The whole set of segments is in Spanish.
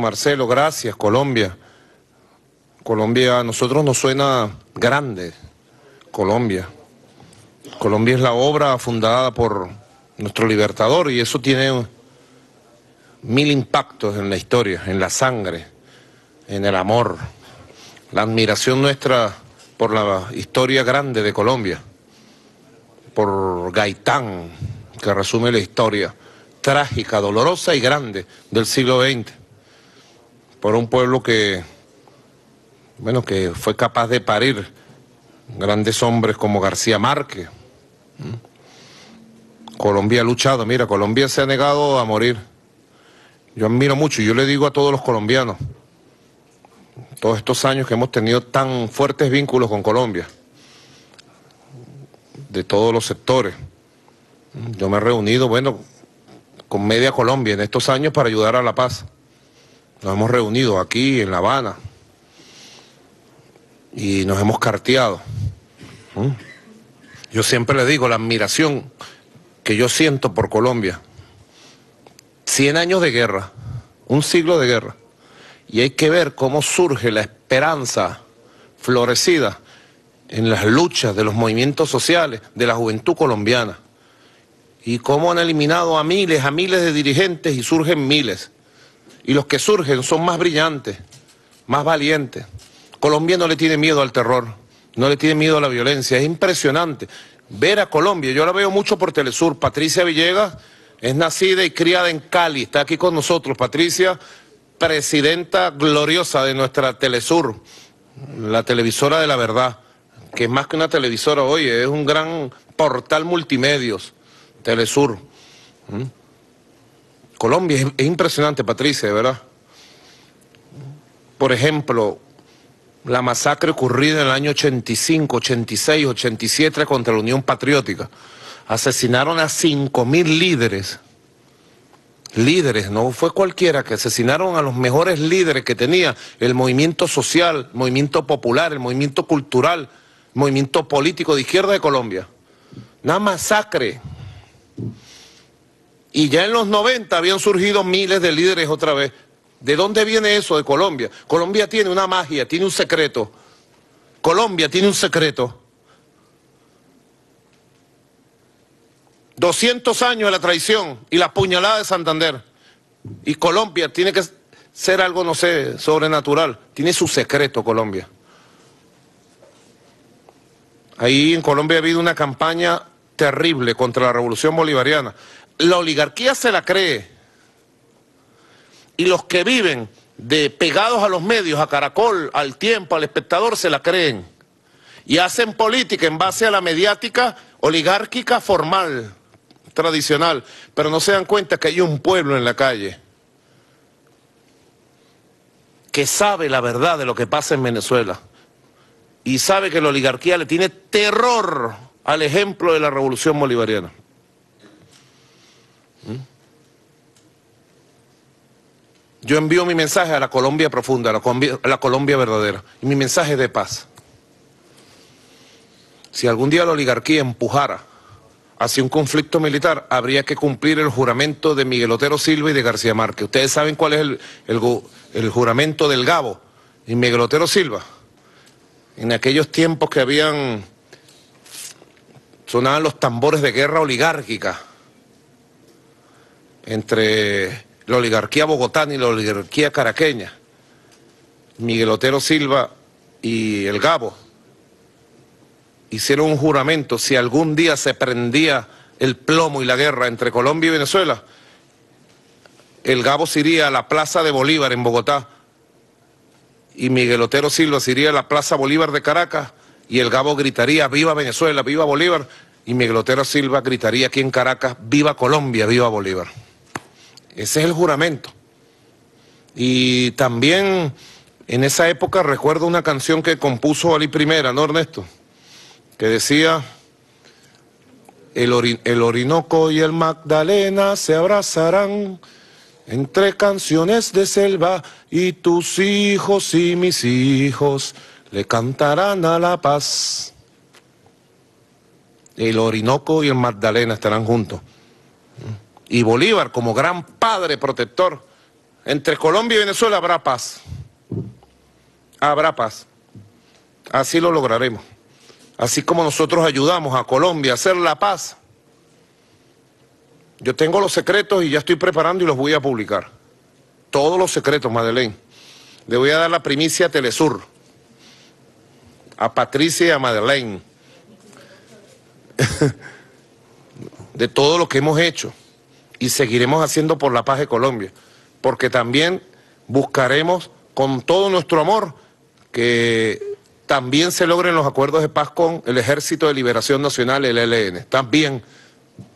Marcelo, gracias, Colombia. Colombia a nosotros nos suena grande, Colombia. Colombia es la obra fundada por nuestro libertador y eso tiene mil impactos en la historia, en la sangre, en el amor, la admiración nuestra por la historia grande de Colombia, por Gaitán, que resume la historia trágica, dolorosa y grande del siglo XX por un pueblo que, bueno, que fue capaz de parir grandes hombres como García Márquez. Colombia ha luchado, mira, Colombia se ha negado a morir. Yo admiro mucho, yo le digo a todos los colombianos, todos estos años que hemos tenido tan fuertes vínculos con Colombia, de todos los sectores. Yo me he reunido, bueno, con media Colombia en estos años para ayudar a la paz. Nos hemos reunido aquí en La Habana y nos hemos carteado. Yo siempre le digo la admiración que yo siento por Colombia. Cien años de guerra, un siglo de guerra. Y hay que ver cómo surge la esperanza florecida en las luchas de los movimientos sociales, de la juventud colombiana. Y cómo han eliminado a miles, a miles de dirigentes y surgen miles. Y los que surgen son más brillantes, más valientes. Colombia no le tiene miedo al terror, no le tiene miedo a la violencia. Es impresionante ver a Colombia. Yo la veo mucho por Telesur. Patricia Villegas es nacida y criada en Cali, está aquí con nosotros. Patricia, presidenta gloriosa de nuestra Telesur, la televisora de la verdad, que es más que una televisora hoy, es un gran portal multimedios, Telesur. ¿Mm? Colombia es, impresionante, Patricia, ¿verdad? Por ejemplo, la masacre ocurrida en el año 85, 86, 87 contra la Unión Patriótica. Asesinaron a 5.000 líderes. Líderes, no fue cualquiera, que asesinaron a los mejores líderes que tenía el movimiento social, el movimiento popular, el movimiento cultural, el movimiento político de izquierda de Colombia. Una masacre. Y ya en los 90 habían surgido miles de líderes otra vez. ¿De dónde viene eso de Colombia? Colombia tiene una magia, tiene un secreto. Colombia tiene un secreto. 200 años de la traición y la puñalada de Santander. Y Colombia tiene que ser algo, no sé, sobrenatural. Tiene su secreto Colombia. Ahí en Colombia ha habido una campaña terrible contra la revolución bolivariana la oligarquía se la cree. Y los que viven de pegados a los medios, a Caracol, al tiempo, al espectador, se la creen. Y hacen política en base a la mediática oligárquica formal, tradicional, pero no se dan cuenta que hay un pueblo en la calle que sabe la verdad de lo que pasa en Venezuela y sabe que la oligarquía le tiene terror al ejemplo de la revolución bolivariana. Yo envío mi mensaje a la Colombia profunda, a la Colombia, verdadera, y mi mensaje es de paz. Si algún día la oligarquía empujara hacia un conflicto militar, habría que cumplir el juramento de Miguel Otero Silva y de García Márquez. Ustedes saben cuál es el, el juramento del Gabo y Miguel Otero Silva. En aquellos tiempos que habían, sonaban los tambores de guerra oligárquica entre la oligarquía bogotana y la oligarquía caraqueña, Miguel Otero Silva y el Gabo, hicieron un juramento, si algún día se prendía el plomo y la guerra entre Colombia y Venezuela, el Gabo se iría a la Plaza de Bolívar en Bogotá y Miguel Otero Silva se iría a la Plaza Bolívar de Caracas y el Gabo gritaría, viva Venezuela, viva Bolívar, y Miguel Otero Silva gritaría aquí en Caracas, viva Colombia, viva Bolívar. Ese es el juramento. Y también en esa época recuerdo una canción que compuso Ali Primera, ¿no, Ernesto? Que decía, el, el Orinoco y el Magdalena se abrazarán entre canciones de selva y tus hijos y mis hijos le cantarán a la paz. El Orinoco y el Magdalena estarán juntos y Bolívar como gran padre protector. Entre Colombia y Venezuela habrá paz. Habrá paz. Así lo lograremos. Así como nosotros ayudamos a Colombia a hacer la paz. Yo tengo los secretos y ya estoy preparando y los voy a publicar. Todos los secretos, Madeleine. Le voy a dar la primicia a Telesur. A Patricia y a Madeleine. de todo lo que hemos hecho y seguiremos haciendo por la paz de Colombia, porque también buscaremos con todo nuestro amor que también se logren los acuerdos de paz con el Ejército de Liberación Nacional, el ELN, también,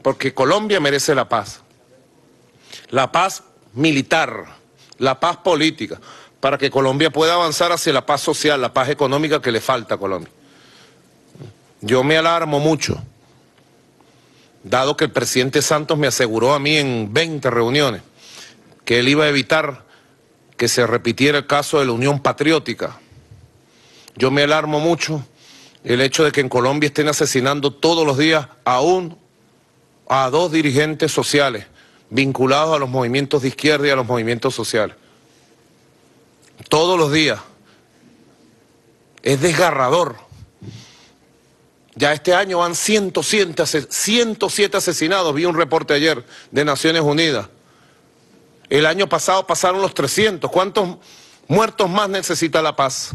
porque Colombia merece la paz, la paz militar, la paz política, para que Colombia pueda avanzar hacia la paz social, la paz económica que le falta a Colombia. Yo me alarmo mucho dado que el presidente Santos me aseguró a mí en 20 reuniones que él iba a evitar que se repitiera el caso de la Unión Patriótica. Yo me alarmo mucho el hecho de que en Colombia estén asesinando todos los días un a dos dirigentes sociales vinculados a los movimientos de izquierda y a los movimientos sociales. Todos los días. Es desgarrador. Ya este año van 107, asesinados, vi un reporte ayer de Naciones Unidas. El año pasado pasaron los 300. ¿Cuántos muertos más necesita la paz?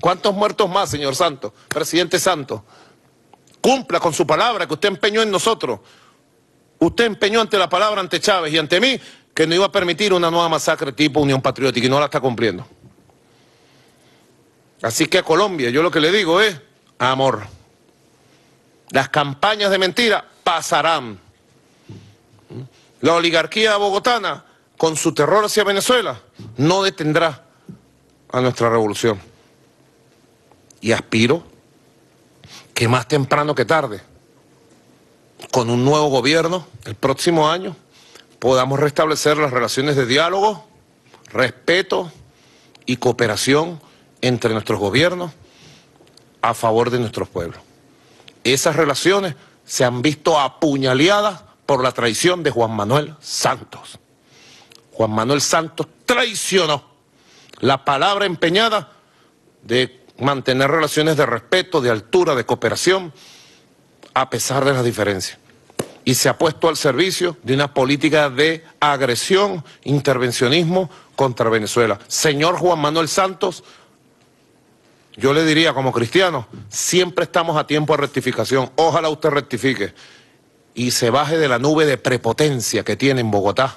¿Cuántos muertos más, señor Santos? Presidente Santos, cumpla con su palabra que usted empeñó en nosotros. Usted empeñó ante la palabra, ante Chávez y ante mí, que no iba a permitir una nueva masacre tipo Unión Patriótica y no la está cumpliendo. Así que a Colombia yo lo que le digo es amor. Las campañas de mentira pasarán. La oligarquía bogotana, con su terror hacia Venezuela, no detendrá a nuestra revolución. Y aspiro que más temprano que tarde, con un nuevo gobierno el próximo año, podamos restablecer las relaciones de diálogo, respeto y cooperación entre nuestros gobiernos a favor de nuestros pueblos. Esas relaciones se han visto apuñaleadas por la traición de Juan Manuel Santos. Juan Manuel Santos traicionó la palabra empeñada de mantener relaciones de respeto, de altura, de cooperación, a pesar de las diferencias. Y se ha puesto al servicio de una política de agresión, intervencionismo contra Venezuela. Señor Juan Manuel Santos, yo le diría como cristiano, siempre estamos a tiempo de rectificación. Ojalá usted rectifique y se baje de la nube de prepotencia que tiene en Bogotá.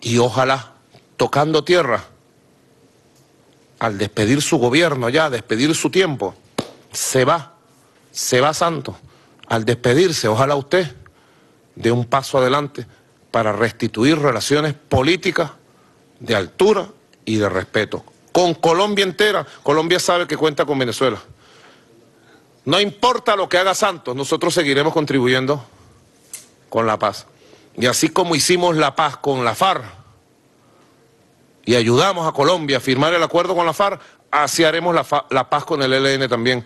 Y ojalá, tocando tierra, al despedir su gobierno ya, despedir su tiempo, se va, se va santo. Al despedirse, ojalá usted dé un paso adelante para restituir relaciones políticas de altura y de respeto con Colombia entera, Colombia sabe que cuenta con Venezuela. No importa lo que haga Santos, nosotros seguiremos contribuyendo con la paz. Y así como hicimos la paz con la FARC y ayudamos a Colombia a firmar el acuerdo con la FARC, así haremos la, paz con el ELN también.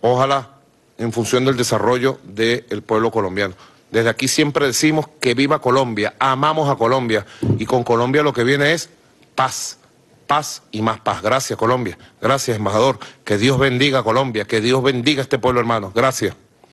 Ojalá en función del desarrollo del pueblo colombiano. Desde aquí siempre decimos que viva Colombia, amamos a Colombia y con Colombia lo que viene es paz paz y más paz. Gracias Colombia, gracias embajador, que Dios bendiga a Colombia, que Dios bendiga a este pueblo hermano. Gracias.